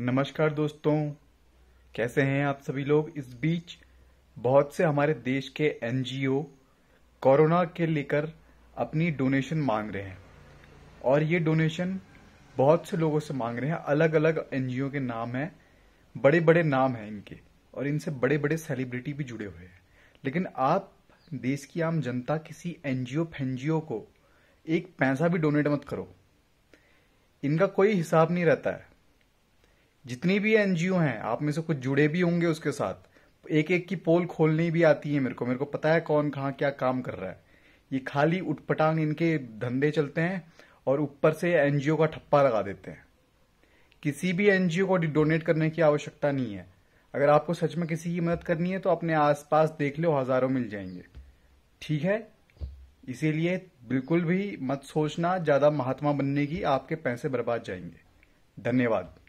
नमस्कार दोस्तों कैसे हैं आप सभी लोग इस बीच बहुत से हमारे देश के एनजीओ कोरोना के लेकर अपनी डोनेशन मांग रहे हैं और ये डोनेशन बहुत से लोगों से मांग रहे हैं अलग अलग एनजीओ के नाम हैं बड़े बड़े नाम हैं इनके और इनसे बड़े बड़े सेलिब्रिटी भी जुड़े हुए हैं लेकिन आप देश की आम जनता किसी एनजीओ फैनजीओ को एक पैसा भी डोनेट मत करो इनका कोई हिसाब नहीं रहता है जितनी भी एनजीओ हैं आप में से कुछ जुड़े भी होंगे उसके साथ एक एक की पोल खोलनी भी आती है मेरे को मेरे को पता है कौन कहाँ क्या काम कर रहा है ये खाली उटपटांग इनके धंधे चलते हैं और ऊपर से एनजीओ का ठप्पा लगा देते हैं किसी भी एनजीओ को डोनेट करने की आवश्यकता नहीं है अगर आपको सच में किसी की मदद करनी है तो अपने आसपास देख लो हजारों मिल जाएंगे ठीक है इसीलिए बिल्कुल भी मत सोचना ज्यादा महात्मा बनने की आपके पैसे बर्बाद जाएंगे धन्यवाद